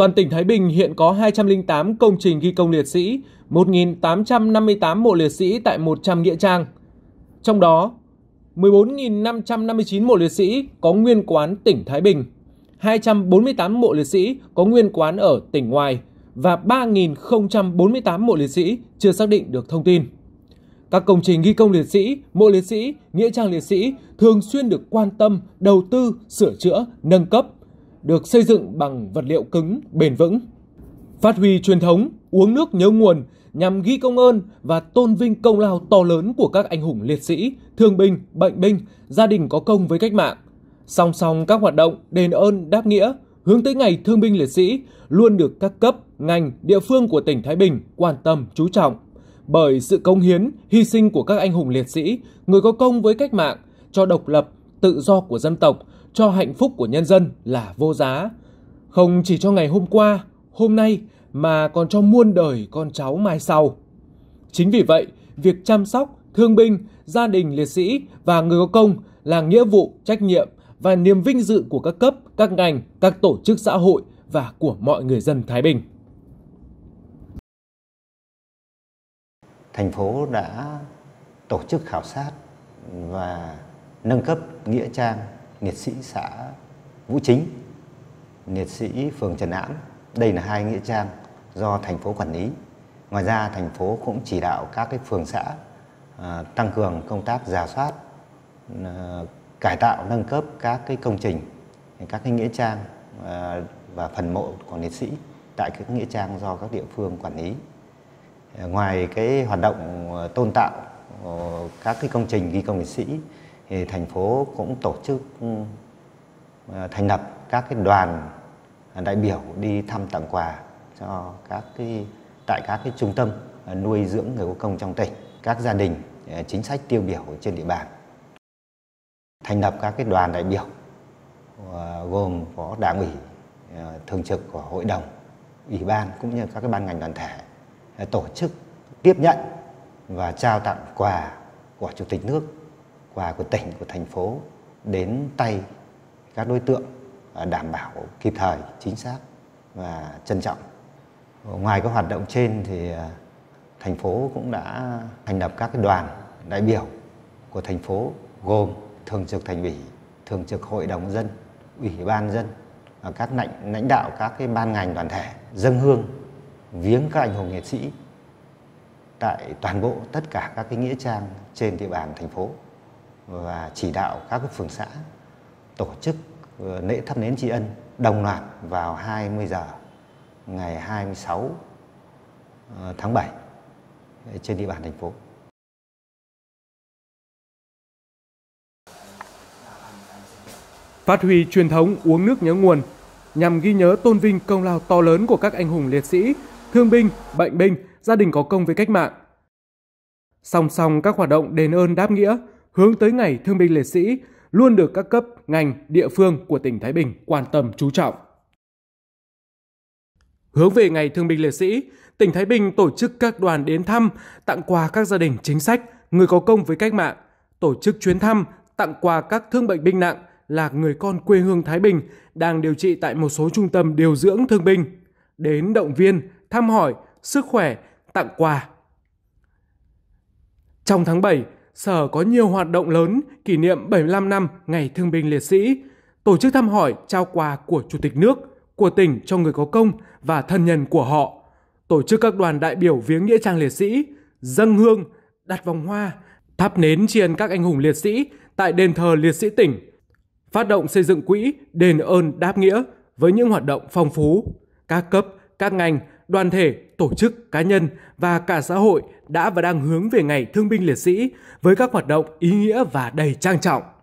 Toàn tỉnh Thái Bình hiện có 208 công trình ghi công liệt sĩ, 1.858 mộ liệt sĩ tại 100 nghĩa trang. Trong đó, 14.559 mộ liệt sĩ có nguyên quán tỉnh Thái Bình, 248 mộ liệt sĩ có nguyên quán ở tỉnh ngoài và 3.048 mộ liệt sĩ chưa xác định được thông tin. Các công trình ghi công liệt sĩ, mộ liệt sĩ, nghĩa trang liệt sĩ thường xuyên được quan tâm, đầu tư, sửa chữa, nâng cấp, được xây dựng bằng vật liệu cứng, bền vững. Phát huy truyền thống uống nước nhớ nguồn nhằm ghi công ơn và tôn vinh công lao to lớn của các anh hùng liệt sĩ, thương binh, bệnh binh, gia đình có công với cách mạng. Song song các hoạt động đền ơn đáp nghĩa hướng tới ngày thương binh liệt sĩ luôn được các cấp, ngành, địa phương của tỉnh Thái Bình quan tâm chú trọng. Bởi sự công hiến, hy sinh của các anh hùng liệt sĩ, người có công với cách mạng cho độc lập, tự do của dân tộc cho hạnh phúc của nhân dân là vô giá. Không chỉ cho ngày hôm qua, hôm nay mà còn cho muôn đời con cháu mai sau. Chính vì vậy, việc chăm sóc, thương binh, gia đình liệt sĩ và người có công là nghĩa vụ, trách nhiệm và niềm vinh dự của các cấp, các ngành, các tổ chức xã hội và của mọi người dân Thái Bình. Thành phố đã tổ chức khảo sát và nâng cấp nghĩa trang liệt sĩ xã Vũ Chính, liệt sĩ phường Trần Ám, Đây là hai nghĩa trang do thành phố quản lý. Ngoài ra thành phố cũng chỉ đạo các cái phường xã à, tăng cường công tác giả soát, à, cải tạo nâng cấp các cái công trình, các cái nghĩa trang à, và phần mộ của liệt sĩ tại các nghĩa trang do các địa phương quản lý. Ngoài cái hoạt động tôn tạo ờ, các cái công trình ghi công liệt sĩ thì thành phố cũng tổ chức ừ, à, thành lập các cái đoàn đại biểu đi thăm tặng quà cho các cái tại các cái trung tâm à, nuôi dưỡng người có công trong tỉnh, các gia đình à, chính sách tiêu biểu trên địa bàn. Thành lập các cái đoàn đại biểu gồm có đảng ủy thường trực của hội đồng, ủy ban cũng như các cái ban ngành đoàn thể tổ chức tiếp nhận và trao tặng quà của chủ tịch nước và của tỉnh của thành phố đến tay các đối tượng à, đảm bảo kịp thời chính xác và trân trọng ngoài các hoạt động trên thì à, thành phố cũng đã thành lập các cái đoàn đại biểu của thành phố gồm thường trực thành ủy thường trực hội đồng dân ủy ban dân và các lãnh lãnh đạo các cái ban ngành đoàn thể dân hương viếng các anh hùng liệt sĩ tại toàn bộ tất cả các cái nghĩa trang trên địa bàn thành phố và chỉ đạo các phường xã tổ chức ờ, lễ thắp nến tri ân đồng loạt vào 20 giờ ngày 26 ờ, tháng 7 ờ, trên địa bàn thành phố. Phát huy truyền thống uống nước nhớ nguồn nhằm ghi nhớ tôn vinh công lao to lớn của các anh hùng liệt sĩ, thương binh, bệnh binh, gia đình có công với cách mạng. Song song các hoạt động đền ơn đáp nghĩa hướng tới ngày thương binh liệt sĩ luôn được các cấp, ngành, địa phương của tỉnh Thái Bình quan tâm chú trọng. Hướng về ngày thương binh liệt sĩ, tỉnh Thái Bình tổ chức các đoàn đến thăm, tặng quà các gia đình chính sách, người có công với cách mạng, tổ chức chuyến thăm, tặng quà các thương bệnh binh nặng là người con quê hương Thái Bình đang điều trị tại một số trung tâm điều dưỡng thương binh, đến động viên, thăm hỏi, sức khỏe, tặng quà. Trong tháng 7, Sở có nhiều hoạt động lớn kỷ niệm 75 năm Ngày Thương binh Liệt sĩ, tổ chức thăm hỏi trao quà của Chủ tịch nước, của tỉnh cho người có công và thân nhân của họ, tổ chức các đoàn đại biểu viếng nghĩa trang liệt sĩ, dâng hương, đặt vòng hoa, thắp nến tri ân các anh hùng liệt sĩ tại đền thờ liệt sĩ tỉnh, phát động xây dựng quỹ đền ơn đáp nghĩa với những hoạt động phong phú. Các cấp, các ngành đoàn thể, tổ chức, cá nhân và cả xã hội đã và đang hướng về ngày Thương binh Liệt sĩ với các hoạt động ý nghĩa và đầy trang trọng.